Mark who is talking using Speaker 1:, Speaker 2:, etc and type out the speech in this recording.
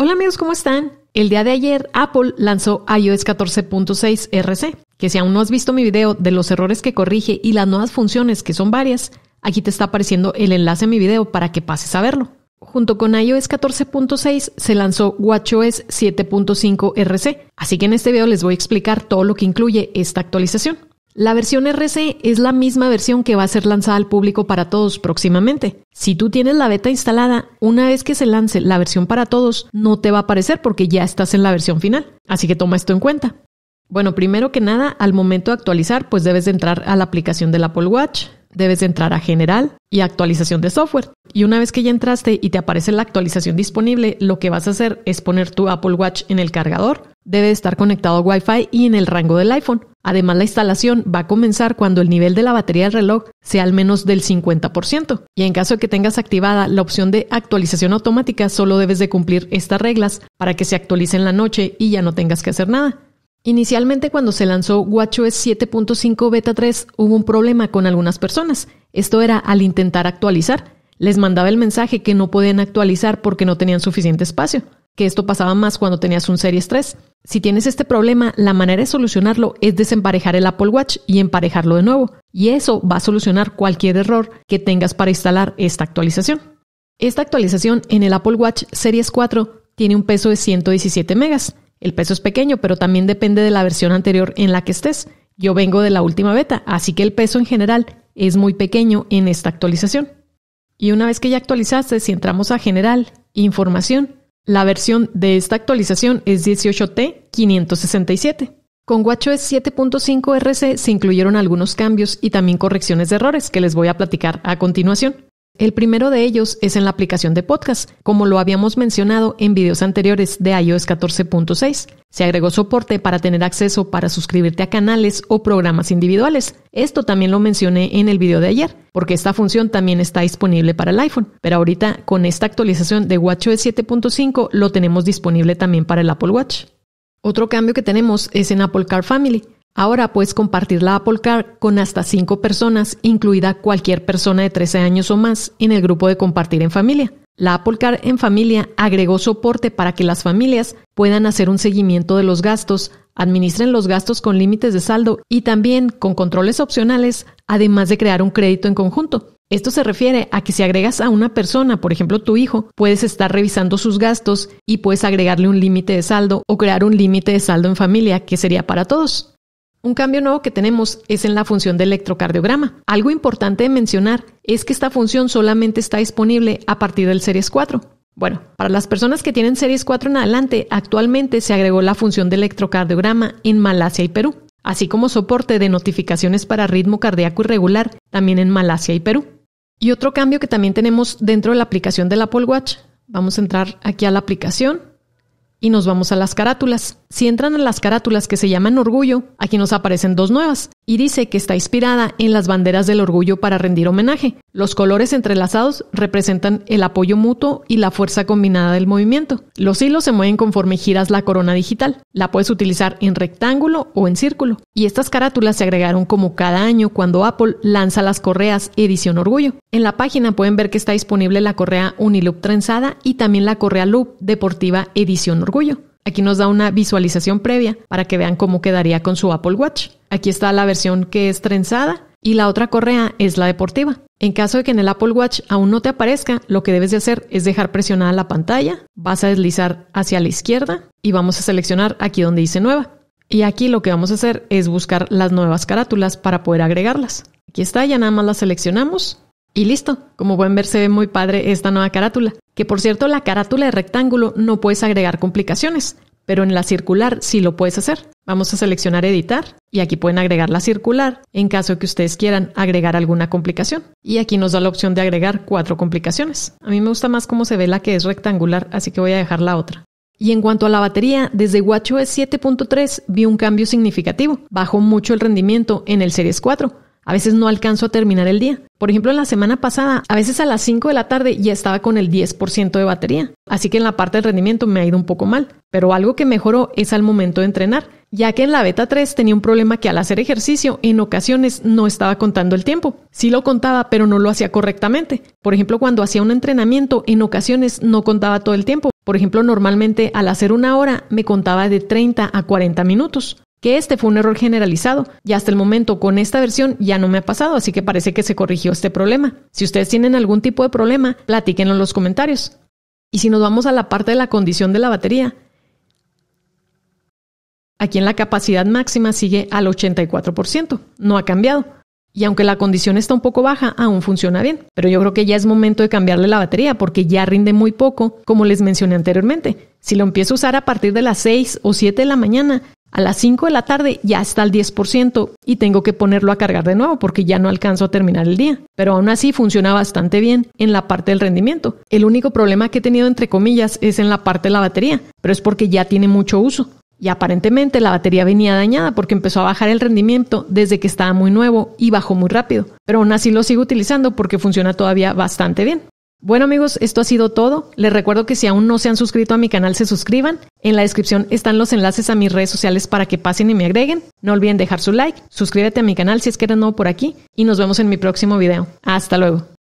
Speaker 1: Hola amigos, ¿cómo están? El día de ayer Apple lanzó iOS 14.6 RC, que si aún no has visto mi video de los errores que corrige y las nuevas funciones, que son varias, aquí te está apareciendo el enlace a mi video para que pases a verlo. Junto con iOS 14.6 se lanzó WatchOS 7.5 RC, así que en este video les voy a explicar todo lo que incluye esta actualización. La versión RC es la misma versión que va a ser lanzada al público para todos próximamente. Si tú tienes la beta instalada, una vez que se lance la versión para todos, no te va a aparecer porque ya estás en la versión final. Así que toma esto en cuenta. Bueno, primero que nada, al momento de actualizar, pues debes de entrar a la aplicación del Apple Watch, debes de entrar a General y actualización de software. Y una vez que ya entraste y te aparece la actualización disponible, lo que vas a hacer es poner tu Apple Watch en el cargador, debe estar conectado a Wi-Fi y en el rango del iPhone. Además, la instalación va a comenzar cuando el nivel de la batería del reloj sea al menos del 50%. Y en caso de que tengas activada la opción de actualización automática, solo debes de cumplir estas reglas para que se actualice en la noche y ya no tengas que hacer nada. Inicialmente cuando se lanzó WatchOS 7.5 Beta 3 hubo un problema con algunas personas. Esto era al intentar actualizar. Les mandaba el mensaje que no podían actualizar porque no tenían suficiente espacio que esto pasaba más cuando tenías un Series 3. Si tienes este problema, la manera de solucionarlo es desemparejar el Apple Watch y emparejarlo de nuevo, y eso va a solucionar cualquier error que tengas para instalar esta actualización. Esta actualización en el Apple Watch Series 4 tiene un peso de 117 megas. El peso es pequeño, pero también depende de la versión anterior en la que estés. Yo vengo de la última beta, así que el peso en general es muy pequeño en esta actualización. Y una vez que ya actualizaste, si entramos a General, Información, la versión de esta actualización es 18T567. Con WatchOS 7.5 RC se incluyeron algunos cambios y también correcciones de errores que les voy a platicar a continuación. El primero de ellos es en la aplicación de podcast, como lo habíamos mencionado en videos anteriores de iOS 14.6. Se agregó soporte para tener acceso para suscribirte a canales o programas individuales. Esto también lo mencioné en el video de ayer, porque esta función también está disponible para el iPhone, pero ahorita con esta actualización de WatchOS 7.5 lo tenemos disponible también para el Apple Watch. Otro cambio que tenemos es en Apple Car Family. Ahora puedes compartir la Apple Car con hasta 5 personas, incluida cualquier persona de 13 años o más, en el grupo de Compartir en Familia. La Apple Car en Familia agregó soporte para que las familias puedan hacer un seguimiento de los gastos, administren los gastos con límites de saldo y también con controles opcionales, además de crear un crédito en conjunto. Esto se refiere a que si agregas a una persona, por ejemplo tu hijo, puedes estar revisando sus gastos y puedes agregarle un límite de saldo o crear un límite de saldo en familia que sería para todos. Un cambio nuevo que tenemos es en la función de electrocardiograma. Algo importante de mencionar es que esta función solamente está disponible a partir del Series 4. Bueno, para las personas que tienen Series 4 en adelante, actualmente se agregó la función de electrocardiograma en Malasia y Perú, así como soporte de notificaciones para ritmo cardíaco irregular también en Malasia y Perú. Y otro cambio que también tenemos dentro de la aplicación de la Apple Watch, vamos a entrar aquí a la aplicación y nos vamos a las carátulas. Si entran a las carátulas que se llaman Orgullo, aquí nos aparecen dos nuevas y dice que está inspirada en las banderas del orgullo para rendir homenaje. Los colores entrelazados representan el apoyo mutuo y la fuerza combinada del movimiento. Los hilos se mueven conforme giras la corona digital. La puedes utilizar en rectángulo o en círculo. Y estas carátulas se agregaron como cada año cuando Apple lanza las correas edición orgullo. En la página pueden ver que está disponible la correa Uniloop trenzada y también la correa Loop deportiva edición orgullo. Aquí nos da una visualización previa para que vean cómo quedaría con su Apple Watch. Aquí está la versión que es trenzada y la otra correa es la deportiva. En caso de que en el Apple Watch aún no te aparezca, lo que debes de hacer es dejar presionada la pantalla, vas a deslizar hacia la izquierda y vamos a seleccionar aquí donde dice nueva. Y aquí lo que vamos a hacer es buscar las nuevas carátulas para poder agregarlas. Aquí está, ya nada más las seleccionamos y listo. Como pueden ver, se ve muy padre esta nueva carátula. Que por cierto, la carátula de rectángulo no puedes agregar complicaciones pero en la circular sí lo puedes hacer. Vamos a seleccionar editar y aquí pueden agregar la circular en caso que ustedes quieran agregar alguna complicación. Y aquí nos da la opción de agregar cuatro complicaciones. A mí me gusta más cómo se ve la que es rectangular, así que voy a dejar la otra. Y en cuanto a la batería, desde WatchOS 7.3 vi un cambio significativo. Bajó mucho el rendimiento en el Series 4 a veces no alcanzo a terminar el día. Por ejemplo, en la semana pasada, a veces a las 5 de la tarde ya estaba con el 10% de batería. Así que en la parte del rendimiento me ha ido un poco mal. Pero algo que mejoró es al momento de entrenar, ya que en la beta 3 tenía un problema que al hacer ejercicio en ocasiones no estaba contando el tiempo. Sí lo contaba, pero no lo hacía correctamente. Por ejemplo, cuando hacía un entrenamiento, en ocasiones no contaba todo el tiempo. Por ejemplo, normalmente al hacer una hora me contaba de 30 a 40 minutos que este fue un error generalizado y hasta el momento con esta versión ya no me ha pasado, así que parece que se corrigió este problema. Si ustedes tienen algún tipo de problema, platíquenlo en los comentarios. Y si nos vamos a la parte de la condición de la batería, aquí en la capacidad máxima sigue al 84%, no ha cambiado. Y aunque la condición está un poco baja, aún funciona bien. Pero yo creo que ya es momento de cambiarle la batería porque ya rinde muy poco, como les mencioné anteriormente. Si lo empiezo a usar a partir de las 6 o 7 de la mañana, a las 5 de la tarde ya está al 10% y tengo que ponerlo a cargar de nuevo porque ya no alcanzo a terminar el día. Pero aún así funciona bastante bien en la parte del rendimiento. El único problema que he tenido entre comillas es en la parte de la batería, pero es porque ya tiene mucho uso. Y aparentemente la batería venía dañada porque empezó a bajar el rendimiento desde que estaba muy nuevo y bajó muy rápido. Pero aún así lo sigo utilizando porque funciona todavía bastante bien. Bueno amigos, esto ha sido todo. Les recuerdo que si aún no se han suscrito a mi canal, se suscriban. En la descripción están los enlaces a mis redes sociales para que pasen y me agreguen. No olviden dejar su like, suscríbete a mi canal si es que eres nuevo por aquí y nos vemos en mi próximo video. Hasta luego.